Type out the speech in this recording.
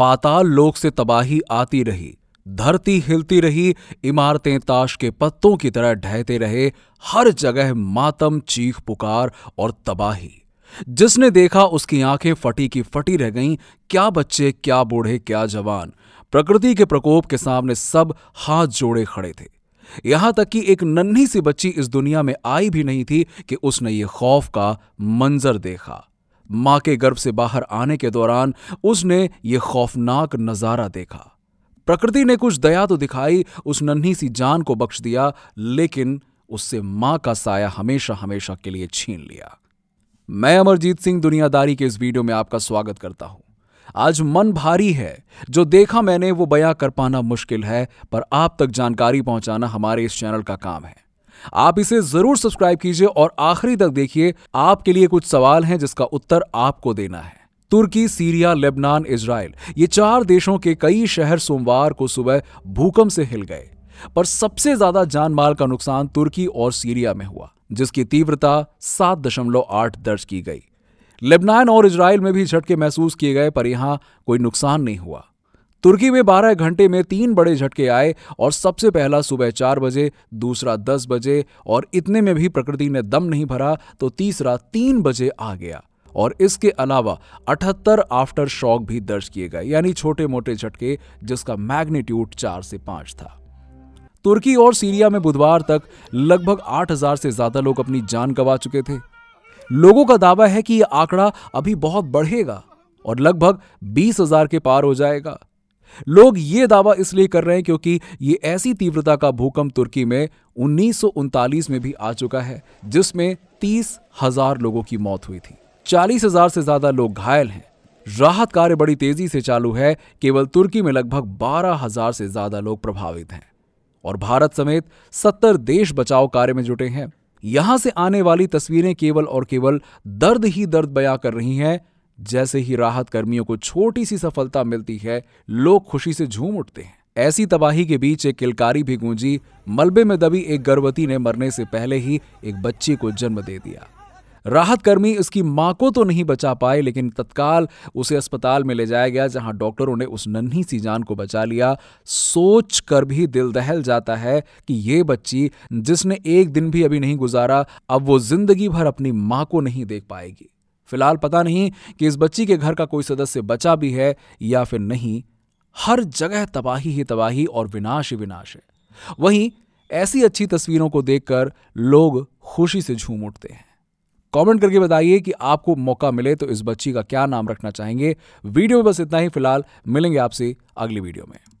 पाताल लोक से तबाही आती रही धरती हिलती रही इमारतें ताश के पत्तों की तरह ढहते रहे हर जगह मातम चीख पुकार और तबाही जिसने देखा उसकी आंखें फटी की फटी रह गईं क्या बच्चे क्या बूढ़े क्या जवान प्रकृति के प्रकोप के सामने सब हाथ जोड़े खड़े थे यहां तक कि एक नन्ही सी बच्ची इस दुनिया में आई भी नहीं थी कि उसने ये खौफ का मंजर देखा मां के गर्भ से बाहर आने के दौरान उसने ये खौफनाक नज़ारा देखा प्रकृति ने कुछ दया तो दिखाई उस नन्ही सी जान को बख्श दिया लेकिन उससे मां का साया हमेशा हमेशा के लिए छीन लिया मैं अमरजीत सिंह दुनियादारी के इस वीडियो में आपका स्वागत करता हूं आज मन भारी है जो देखा मैंने वो बयां कर पाना मुश्किल है पर आप तक जानकारी पहुंचाना हमारे इस चैनल का काम है आप इसे जरूर सब्सक्राइब कीजिए और आखिरी तक देखिए आपके लिए कुछ सवाल हैं जिसका उत्तर आपको देना है तुर्की सीरिया लेबनान इसराइल ये चार देशों के कई शहर सोमवार को सुबह भूकंप से हिल गए पर सबसे ज्यादा जान माल का नुकसान तुर्की और सीरिया में हुआ जिसकी तीव्रता सात दशमलव आठ दर्ज की गई लेबनान और इसराइल में भी झटके महसूस किए गए पर यहां कोई नुकसान नहीं हुआ तुर्की में 12 घंटे में तीन बड़े झटके आए और सबसे पहला सुबह चार बजे दूसरा दस बजे और इतने में भी प्रकृति ने दम नहीं भरा तो तीसरा तीन बजे आ गया और इसके अलावा 78 आफ्टर शॉक भी दर्ज किए गए यानी छोटे मोटे झटके जिसका मैग्नीट्यूड चार से पांच था तुर्की और सीरिया में बुधवार तक लगभग 8000 से ज्यादा लोग अपनी जान गंवा चुके थे लोगों का दावा है कि यह आंकड़ा अभी बहुत बढ़ेगा और लगभग 20000 के पार हो जाएगा लोग ये दावा इसलिए कर रहे हैं क्योंकि ये ऐसी तीव्रता का भूकंप तुर्की में उन्नीस में भी आ चुका है जिसमें तीस हजार लोगों की मौत हुई थी चालीस हजार से ज्यादा लोग घायल हैं राहत कार्य बड़ी तेजी से चालू है केवल तुर्की में लगभग बारह हजार से ज्यादा लोग प्रभावित हैं और भारत समेत सत्तर देश बचाव कार्य में जुटे हैं यहां से आने वाली तस्वीरें केवल और केवल दर्द ही दर्द बयां कर रही हैं जैसे ही राहत कर्मियों को छोटी सी सफलता मिलती है लोग खुशी से झूम उठते हैं ऐसी तबाही के बीच एक किलकारी भी गूंजी मलबे में दबी एक गर्भवती ने मरने से पहले ही एक बच्ची को जन्म दे दिया राहत कर्मी उसकी मां को तो नहीं बचा पाए लेकिन तत्काल उसे अस्पताल में ले जाया गया जहां डॉक्टरों ने उस नन्ही सी जान को बचा लिया सोच कर भी दिल दहल जाता है कि ये बच्ची जिसने एक दिन भी अभी नहीं गुजारा अब वो जिंदगी भर अपनी मां को नहीं देख पाएगी फिलहाल पता नहीं कि इस बच्ची के घर का कोई सदस्य बचा भी है या फिर नहीं हर जगह तबाही ही तबाही और विनाश ही विनाश है वहीं ऐसी अच्छी तस्वीरों को देखकर लोग खुशी से झूम उठते हैं कमेंट करके बताइए कि आपको मौका मिले तो इस बच्ची का क्या नाम रखना चाहेंगे वीडियो में बस इतना ही फिलहाल मिलेंगे आपसे अगली वीडियो में